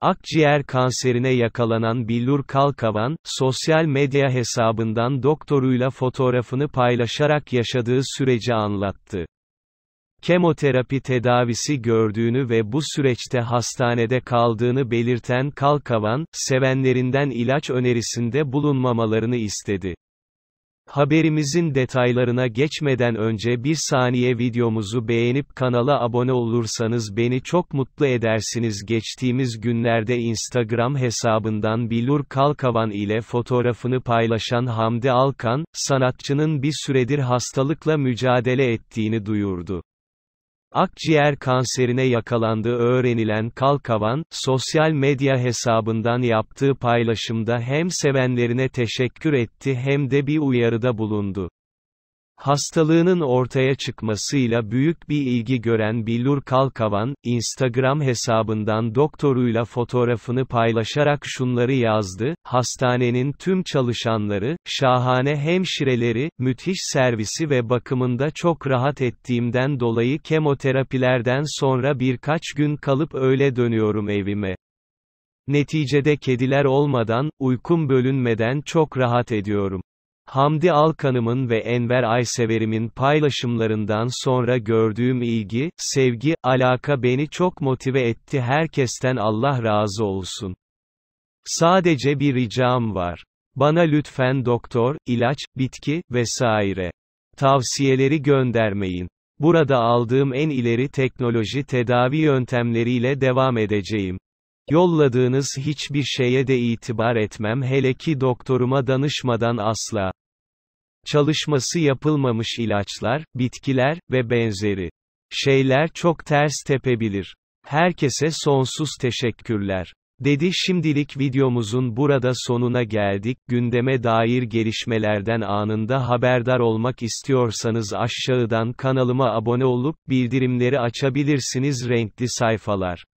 Akciğer kanserine yakalanan Billur Kalkavan, sosyal medya hesabından doktoruyla fotoğrafını paylaşarak yaşadığı süreci anlattı. Kemoterapi tedavisi gördüğünü ve bu süreçte hastanede kaldığını belirten Kalkavan, sevenlerinden ilaç önerisinde bulunmamalarını istedi. Haberimizin detaylarına geçmeden önce bir saniye videomuzu beğenip kanala abone olursanız beni çok mutlu edersiniz. Geçtiğimiz günlerde Instagram hesabından Bilur Kalkavan ile fotoğrafını paylaşan Hamdi Alkan, sanatçının bir süredir hastalıkla mücadele ettiğini duyurdu. Akciğer kanserine yakalandığı öğrenilen Kalkavan, sosyal medya hesabından yaptığı paylaşımda hem sevenlerine teşekkür etti hem de bir uyarıda bulundu. Hastalığının ortaya çıkmasıyla büyük bir ilgi gören Billur Kalkavan, Instagram hesabından doktoruyla fotoğrafını paylaşarak şunları yazdı, hastanenin tüm çalışanları, şahane hemşireleri, müthiş servisi ve bakımında çok rahat ettiğimden dolayı kemoterapilerden sonra birkaç gün kalıp öyle dönüyorum evime. Neticede kediler olmadan, uykum bölünmeden çok rahat ediyorum. Hamdi Alkanım'ın ve Enver Ayseverim'in paylaşımlarından sonra gördüğüm ilgi, sevgi, alaka beni çok motive etti herkesten Allah razı olsun. Sadece bir ricam var. Bana lütfen doktor, ilaç, bitki, vesaire. Tavsiyeleri göndermeyin. Burada aldığım en ileri teknoloji tedavi yöntemleriyle devam edeceğim. Yolladığınız hiçbir şeye de itibar etmem hele ki doktoruma danışmadan asla çalışması yapılmamış ilaçlar, bitkiler ve benzeri şeyler çok ters tepebilir. Herkese sonsuz teşekkürler. Dedi şimdilik videomuzun burada sonuna geldik. Gündeme dair gelişmelerden anında haberdar olmak istiyorsanız aşağıdan kanalıma abone olup bildirimleri açabilirsiniz. Renkli sayfalar